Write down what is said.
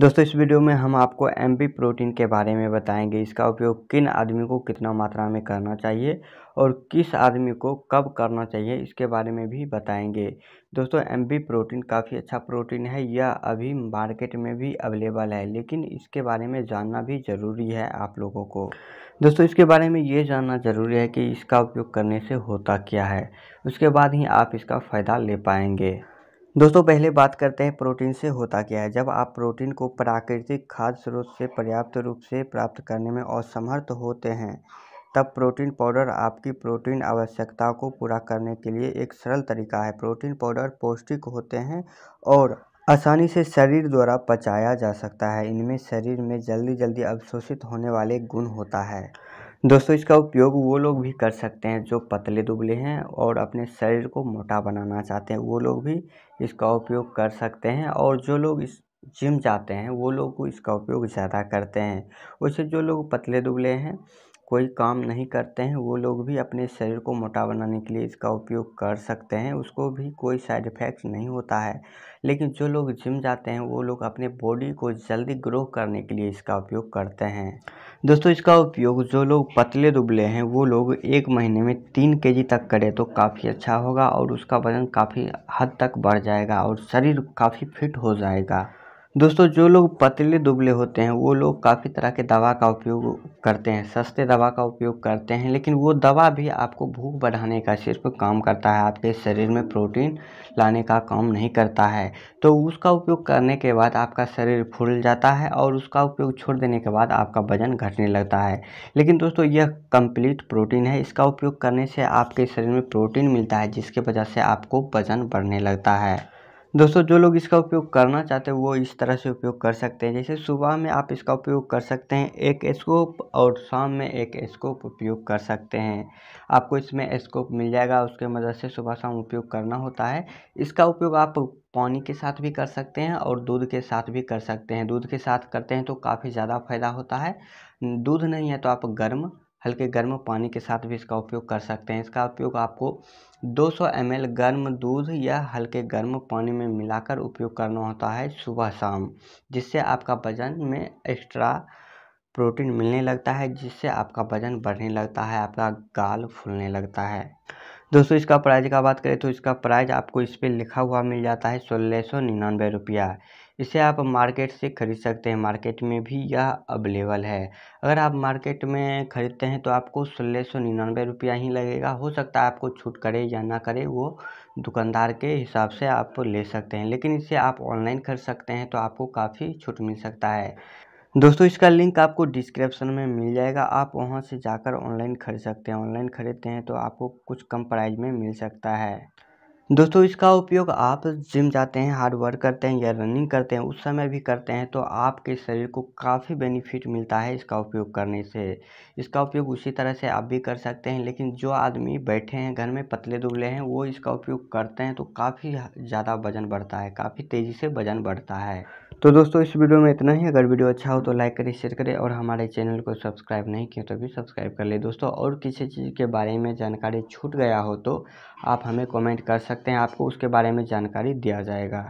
दोस्तों इस वीडियो में हम आपको एम प्रोटीन के बारे में बताएंगे इसका उपयोग किन आदमी को कितना मात्रा में करना चाहिए और किस आदमी को कब करना चाहिए इसके बारे में भी बताएंगे दोस्तों एम प्रोटीन काफ़ी अच्छा प्रोटीन है यह अभी मार्केट में भी अवेलेबल है लेकिन इसके बारे में जानना भी ज़रूरी है आप लोगों को दोस्तों इसके बारे में ये जानना ज़रूरी है कि इसका उपयोग करने से होता क्या है उसके बाद ही आप इसका फ़ायदा ले पाएंगे दोस्तों पहले बात करते हैं प्रोटीन से होता क्या है जब आप प्रोटीन को प्राकृतिक खाद्य स्रोत से पर्याप्त रूप से प्राप्त करने में असमर्थ होते हैं तब प्रोटीन पाउडर आपकी प्रोटीन आवश्यकता को पूरा करने के लिए एक सरल तरीका है प्रोटीन पाउडर पौष्टिक होते हैं और आसानी से शरीर द्वारा पचाया जा सकता है इनमें शरीर में जल्दी जल्दी अवशोषित होने वाले गुण होता है दोस्तों इसका उपयोग वो लोग भी कर सकते हैं जो पतले दुबले हैं और अपने शरीर को मोटा बनाना चाहते हैं वो लोग भी इसका उपयोग कर सकते हैं और जो लोग इस जिम जाते हैं वो लोग इसका उपयोग ज़्यादा करते हैं वैसे जो लोग पतले दुबले हैं कोई काम नहीं करते हैं वो लोग भी अपने शरीर को मोटा बनाने के लिए इसका उपयोग कर सकते हैं उसको भी कोई साइड इफ़ेक्ट नहीं होता है लेकिन जो लोग जिम जाते हैं वो लोग अपने बॉडी को जल्दी ग्रो करने के लिए इसका उपयोग करते हैं दोस्तों इसका उपयोग जो लोग पतले दुबले हैं वो लोग एक महीने में तीन के तक करें तो काफ़ी अच्छा होगा और उसका वज़न काफ़ी हद तक बढ़ जाएगा और शरीर काफ़ी फिट हो जाएगा दोस्तों जो लोग पतले दुबले होते हैं वो लोग काफ़ी तरह के दवा का उपयोग करते हैं सस्ते दवा का उपयोग करते हैं लेकिन वो दवा भी आपको भूख बढ़ाने का सिर्फ काम करता है आपके शरीर में प्रोटीन लाने का काम नहीं करता है तो उसका उपयोग करने के बाद आपका शरीर फूल जाता है और उसका उपयोग छोड़ देने के बाद आपका वजन घटने लगता है लेकिन दोस्तों यह कंप्लीट प्रोटीन है इसका उपयोग करने से आपके शरीर में प्रोटीन मिलता है जिसके वजह से आपको वजन बढ़ने लगता है दोस्तों जो लोग इसका उपयोग करना चाहते हैं वो इस तरह से उपयोग कर सकते हैं जैसे सुबह में आप इसका उपयोग कर सकते हैं एक स्कोप और शाम में एक स्कोप उपयोग कर सकते हैं आपको इसमें स्कोप मिल जाएगा उसके मदद से सुबह शाम उपयोग करना होता है इसका उपयोग आप पानी के साथ भी कर सकते हैं और दूध के साथ भी कर सकते हैं दूध के साथ करते हैं तो काफ़ी ज़्यादा फायदा होता है दूध नहीं है तो आप गर्म हल्के गर्म पानी के साथ भी इसका उपयोग कर सकते हैं इसका उपयोग आपको 200 सौ गर्म दूध या हल्के गर्म पानी में मिलाकर उपयोग करना होता है सुबह शाम जिससे आपका वज़न में एक्स्ट्रा प्रोटीन मिलने लगता है जिससे आपका वज़न बढ़ने लगता है आपका गाल फूलने लगता है दोस्तों इसका प्राइस का बात करें तो इसका प्राइस आपको इस पर लिखा हुआ मिल जाता है सोलह सौ निन्यानवे रुपया इसे आप मार्केट से खरीद सकते हैं मार्केट में भी यह अवेलेबल है अगर आप मार्केट में खरीदते हैं तो आपको सोलह सौ निन्यानवे रुपया ही लगेगा हो सकता है आपको छूट करे या ना करे वो दुकानदार के हिसाब से आप ले सकते हैं लेकिन इसे आप ऑनलाइन खरीद सकते हैं तो आपको काफ़ी छूट मिल सकता है दोस्तों इसका लिंक आपको डिस्क्रिप्शन में मिल जाएगा आप वहां से जाकर ऑनलाइन खरीद सकते हैं ऑनलाइन खरीदते हैं तो आपको कुछ कम प्राइस में मिल सकता है दोस्तों इसका उपयोग आप जिम जाते हैं हार्ड वर्क करते हैं या रनिंग करते हैं उस समय भी करते हैं तो आपके शरीर को काफ़ी बेनिफिट मिलता है इसका उपयोग करने से इसका उपयोग उसी तरह से आप भी कर सकते हैं लेकिन जो आदमी बैठे हैं घर में पतले दुबले हैं वो इसका उपयोग करते हैं तो काफ़ी ज़्यादा वज़न बढ़ता है काफ़ी तेज़ी से वज़न बढ़ता है तो दोस्तों इस वीडियो में इतना ही अगर वीडियो अच्छा हो तो लाइक करें शेयर करें और हमारे चैनल को सब्सक्राइब नहीं किया तो भी सब्सक्राइब कर ले दोस्तों और किसी चीज़ के बारे में जानकारी छूट गया हो तो आप हमें कमेंट कर सकते हैं आपको उसके बारे में जानकारी दिया जाएगा